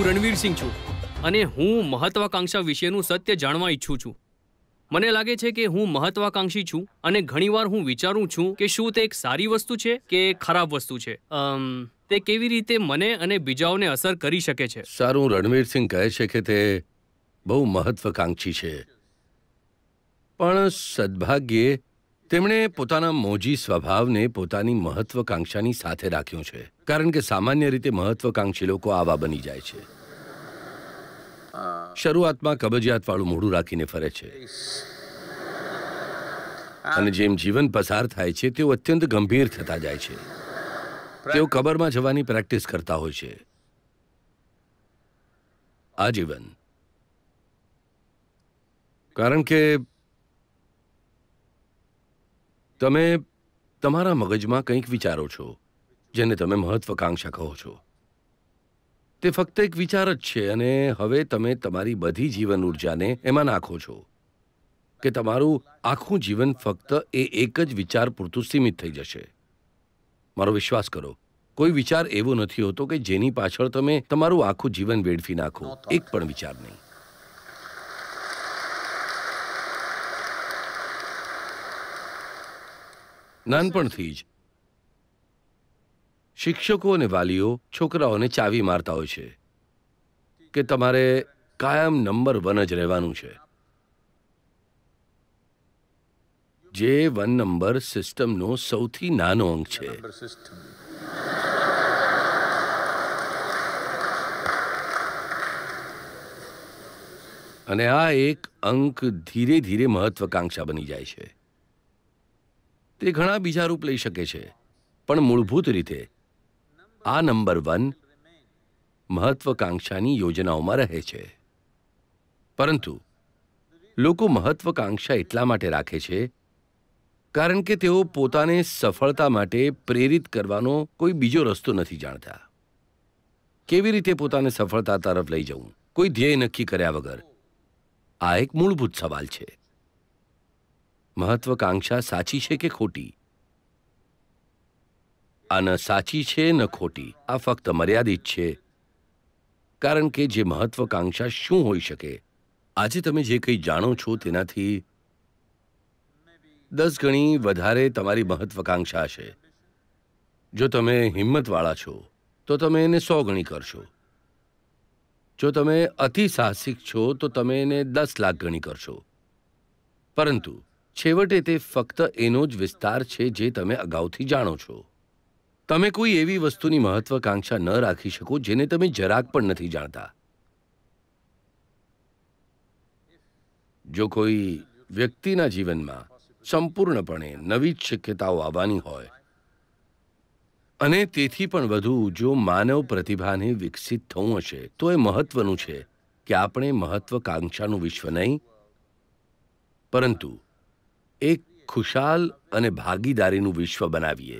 હું રણવીર સિંહ છું અને હું મહત્વાકાંક્ષા વિશેનું સત્ય જાણવા ઈચ્છું છું મને લાગે છે કે હું મહત્વાકાંક્ષી છું અને ઘણીવાર હું વિચારું છું કે શું તે એક સારી વસ્તુ છે કે ખરાબ વસ્તુ છે તે કેવી રીતે મને અને બીજાઓને અસર કરી શકે છે સારું રણવીર રણવીરસિંહ કહે છે કે તે બહુ મહત્વાકાંક્ષી છે પણ સદભાગ્યે તેમણે પોતાના મોજી સ્વભાવને પોતાની મહત્વકાંક્ષાની સાથે રાખ્યો છે કારણ કે સામાન્ય રીતે મહત્વકાંક્ષી લોકો આવા બની જાય છે શરૂઆતમાં કબજિયાતવાળું મોઢું રાખીને ફરે છે અને જેમ જીવન પસાર થાય છે તેઓ અત્યંત ગંભીર થતા જાય છે તેઓ કબરમાં જવાની પ્રેક્ટિસ કરતા હોય છે આજીવન કારણ કે તમે તમારા મગજમાં કંઈક વિચારો છો જેને તમે મહત્વકાંક્ષા કહો છો તે ફક્ત એક વિચાર જ છે અને હવે તમે તમારી બધી જીવન ઉર્જાને એમાં નાખો છો કે તમારું આખું જીવન ફક્ત એ એક જ વિચાર પૂરતું સીમિત થઈ જશે મારો વિશ્વાસ કરો કોઈ વિચાર એવો નથી હોતો કે જેની પાછળ તમે તમારું આખું જીવન વેડફી નાખો એક પણ વિચાર નહીં નાનપણથી જ શિક્ષકો અને વાલીઓ છોકરાઓને ચાવી મારતા હોય છે કે તમારે કાયમ નંબર વન જ રહેવાનું છે જે વન નંબર સિસ્ટમનો સૌથી નાનો અંક છે અને આ એક અંક ધીરે ધીરે મહત્વકાંક્ષા બની જાય છે તે ઘણા બીજા રૂપ લઈ શકે છે પણ મૂળભૂત રીતે આ નંબર વન મહત્વકાંક્ષાની યોજનાઓમાં રહે છે પરંતુ લોકો મહત્વકાંક્ષા એટલા માટે રાખે છે કારણ કે તેઓ પોતાને સફળતા માટે પ્રેરિત કરવાનો કોઈ બીજો રસ્તો નથી જાણતા કેવી રીતે પોતાને સફળતા તરફ લઈ જવું કોઈ ધ્યેય નક્કી કર્યા વગર આ એક મૂળભૂત સવાલ છે મહત્વકાંક્ષા સાચી છે કે ખોટી આ ન સાચી છે ન ખોટી આ ફક્ત મર્યાદિત છે કારણ કે જે મહત્વકાંક્ષા શું હોઈ શકે આજે તમે જે કંઈ જાણો છો તેનાથી દસ ગણી વધારે તમારી મહત્વકાંક્ષા હશે જો તમે હિંમતવાળા છો તો તમે એને સો ગણી કરશો જો તમે અતિ સાહસિક છો તો તમે એને દસ લાખ ગણી કરશો પરંતુ છેવટે તે ફક્ત એનો જ વિસ્તાર છે જે તમે અગાઉથી જાણો છો તમે કોઈ એવી વસ્તુની મહત્વકાંક્ષા ન રાખી શકો જેને તમે જરાક પણ નથી જાણતા જો કોઈ વ્યક્તિના જીવનમાં સંપૂર્ણપણે નવી જ શક્યતાઓ આવવાની હોય અને તેથી પણ વધુ જો માનવ પ્રતિભાને વિકસિત થવું હશે તો એ મહત્વનું છે કે આપણે મહત્વકાંક્ષાનું વિશ્વ નહીં પરંતુ એક ખુશાલ અને ભાગીદારીનું વિશ્વ બનાવીએ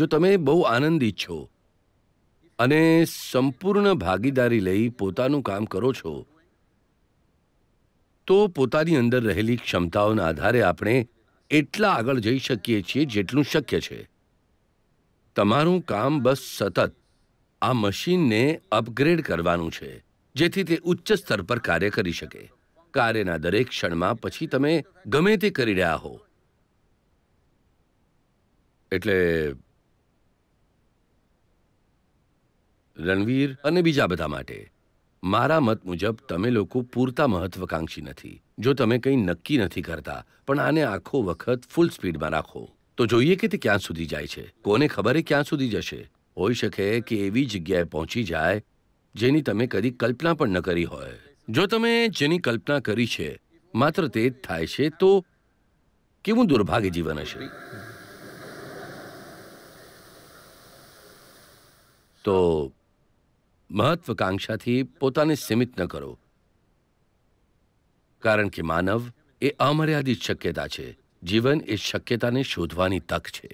જો તમે બહુ આનંદિત છો અને સંપૂર્ણ ભાગીદારી લઈ પોતાનું કામ કરો છો તો પોતાની અંદર રહેલી ક્ષમતાઓના આધારે આપણે એટલા આગળ જઈ શકીએ છીએ જેટલું શક્ય છે તમારું કામ બસ સતત આ મશીનને અપગ્રેડ કરવાનું છે જેથી તે ઉચ્ચ સ્તર પર કાર્ય કરી શકે કાર્યના દરેક ક્ષણમાં પછી તમે ગમે તે કરી રહ્યા હો એટલે રણવીર અને બીજા બધા માટે મારા મત મુજબ તમે લોકો પૂરતા મહત્વકાંક્ષી નથી જો તમે કંઈ નક્કી નથી કરતા પણ આને આખો વખત ફૂલ સ્પીડમાં રાખો તો જોઈએ કે તે ક્યાં સુધી જાય છે કોને ખબર ક્યાં સુધી જશે હોઈ શકે કે એવી જગ્યાએ પહોંચી જાય જેની તમે કદી કલ્પના પણ ન કરી હોય જો તમે જેની કલ્પના કરી છે માત્ર તે જ થાય છે તો કેવું દુર્ભાગ્ય જીવન હશે તો મહત્વકાંક્ષાથી પોતાને સીમિત ન કરો કારણ કે માનવ એ અમર્યાદિત શક્યતા છે જીવન એ શક્યતાને શોધવાની તક છે